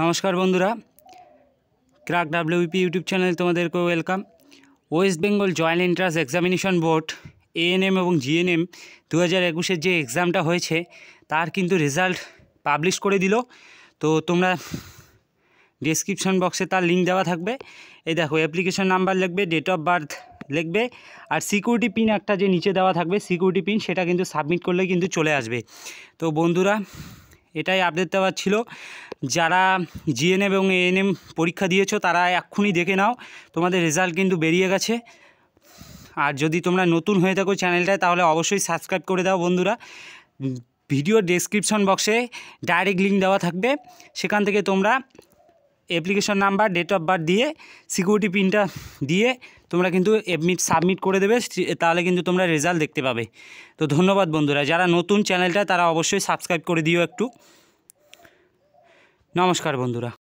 নমস্কার বন্ধুরা crack WP YouTube channel তোমাদেরকে welcome West Bengal joint entrance examination board ANM এবং জিএনএম দু হাজার একুশের যে এক্সামটা হয়েছে তার কিন্তু রেজাল্ট পাবলিশ করে দিল তো তোমরা ডিসক্রিপশন বক্সে তার লিঙ্ক দেওয়া থাকবে এই দেখো অ্যাপ্লিকেশন নাম্বার লিখবে ডেট অফ বার্থ লিখবে আর সিকিউরিটি পিন একটা যে নিচে দেওয়া থাকবে সিকিউরিটি পিন সেটা কিন্তু সাবমিট করলে কিন্তু চলে আসবে তো বন্ধুরা এটাই আপডেট দেওয়ার ছিল যারা জিএনএম এবং এএনএম পরীক্ষা দিয়েছো তারা এক্ষুনি দেখে নাও তোমাদের রেজাল্ট কিন্তু বেরিয়ে গেছে আর যদি তোমরা নতুন হয়ে থাকো চ্যানেলটায় তাহলে অবশ্যই সাবস্ক্রাইব করে দাও বন্ধুরা ভিডিও ডেসক্রিপশন বক্সে ডাইরেক্ট লিঙ্ক দেওয়া থাকবে সেখান থেকে তোমরা application number date of birth দিয়ে সিকিউরিটি পিনটা দিয়ে তোমরা কিন্তু অ্যাডমিট সাবমিট করে দেবে তাহলে কিন্তু তোমরা রেজাল্ট দেখতে পাবে তো ধন্যবাদ বন্ধুরা যারা নতুন চ্যানেলটা তারা অবশ্যই সাবস্ক্রাইব করে দিও একটু নমস্কার বন্ধুরা